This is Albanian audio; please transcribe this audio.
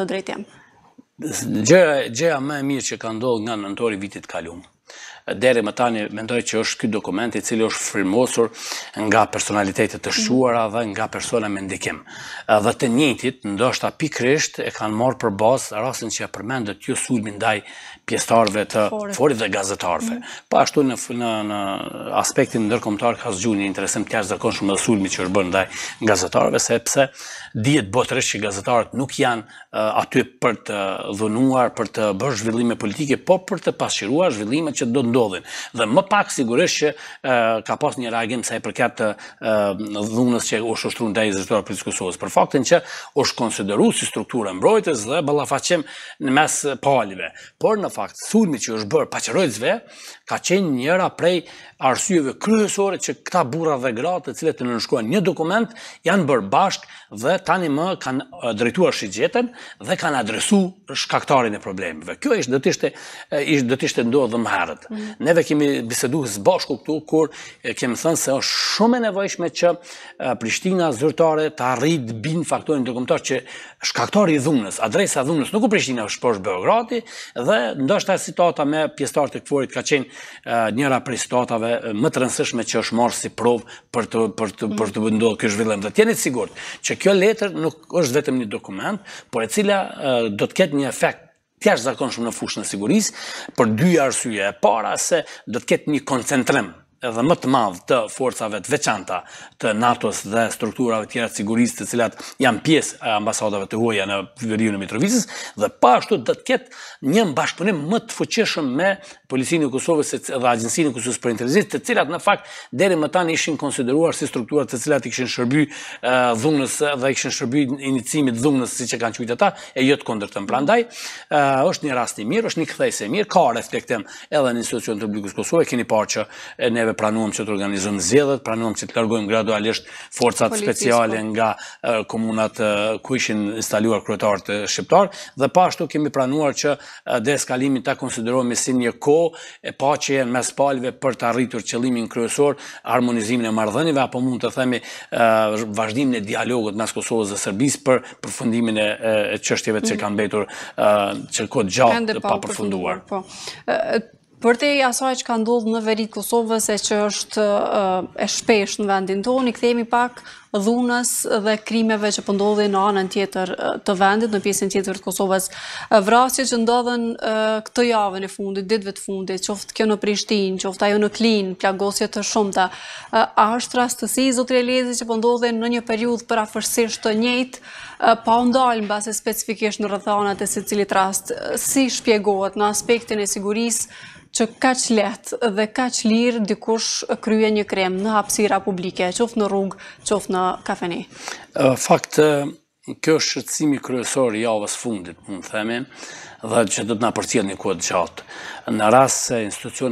të drejtim? jam? Gjeja më e mirë që ka ndodhë nga nëntori vitit kalumë deri më tani mendoj që është ky dokument i cili është firmosur nga personalitete të shquara dhe nga persona me ndikim. Dhe të njëjtit, ndoshta pikërisht e kanë marrë për bazë rastin që përmendët ju sulmi ndaj pjesëtarëve të forit dhe gazetarëve. Mhm. Po ashtu në në në aspektin ndërkombëtar ka zgjuar një interesim të jashtëzakonshëm me sulmin që bën ndaj gazetarëve sepse dihet botërisht që gazetarët nuk janë aty për të dhunuar, për të bërë zhvillime politike, po për të pasqyruar zhvillimet që do ndodhin. Dhe më pak sigurisht që ka pas një reagim sa i përket të dhunës që është ështëru në dajë zërtuar për diskusohës. Për faktin që është konsideru si struktura mbrojtës dhe balafacim në mes palive. Por në fakt, thulmi që është bërë pacerojtësve, ka qenë njëra prej arsyeve kryesore që këta bura dhe gratë të cilët të nënshkojnë një dokument, janë bërë bashkë dhe tani më kanë drejtuar shqigjetën dhe kanë adresu shkaktarin e problemeve. Kjo ishtë dëtishtë ndohë dhe më herët. Mhm. Ne kemi bisedu zbashku këtu, kur kemi thënë se është shumë e nevojshme që Prishtina zyrtare të arrit bin faktorin të këmëtar që shkaktar i dhunës, adresa dhunës nuk u Prishtina është përshë Beograti, dhe ndështë e sitata me pjestar të këfurit ka qenë njëra prej sitatave më të rënsëshme që është marë si provë për të bëndohë kështë vëllëm. Dhe tjenit të sigurët që kjo letër nuk është vetëm një dokument, por e cila do të ketë një efekt të jashtë në fushën e sigurisë, për dy arsye e para se do të ketë një koncentrim edhe më të madh të forcave të veçanta të NATO-s dhe strukturave të tjera të sigurisë të cilat janë pjesë e ambasadave të huaja në Veriun e Mitrovicës dhe pa ashtu të ketë një mbashpunim më të fuqishëm me policinë e Kosovës dhe agjencinë e Kosovës për intervizit të cilat në fakt deri më tani ishin konsideruar si struktura të cilat i kishin shërby dhunës dhe i kishin shërby inicimit dhunës siç e kanë thënë ata e jot kondër të Prandaj është një rast i mirë, është një kthesë e mirë, ka reflektim edhe në institucionin e Republikës Kosovës, keni parë që ne neve pranuam që të organizëm zjedhët, pranuam që të largojmë gradualisht forcat speciale po. nga komunat ku ishin instaluar kërëtarët shqiptar, dhe pashtu kemi pranuar që dhe eskalimi ta konsiderohme si një ko e pa që jenë mes palve për të arritur qëlimin kryesor, harmonizimin e mardhënive, apo mund të themi vazhdimin e dialogot mes Kosovës dhe Sërbis për përfundimin e qështjeve që mm. kanë betur që kodë gjatë pa përfunduar. Për te i asaj që ka ndodhë në verit Kosovës e që është e shpesh në vendin tonë, i këthejmi pak dhunës dhe krimeve që pëndodhe po në anën tjetër të vendit, në pjesën tjetër të Kosovës. Vrasje që ndodhen këtë javë në fundit, ditve të fundit, qoftë kjo në Prishtin, qoftë ajo në Klin, plagosje të shumëta, a është rastësi, Zotre Lezi, që pëndodhe po në një periud për afërsisht të njëjtë, pa ndalën base specifikisht në rëthanat e si cilit rast, si shpjegohet në aspektin e sigurisë, që ka që letë dhe ka që lirë dikush kryja një krem në hapsira publike, qoftë në rrugë, qoftë në në kafeni? Fakt, kjo është shërëtësimi kryesor i avës fundit, më në themin, dhe që dhëtë nga përcjet një kodë gjatë. Në rrasë se institucion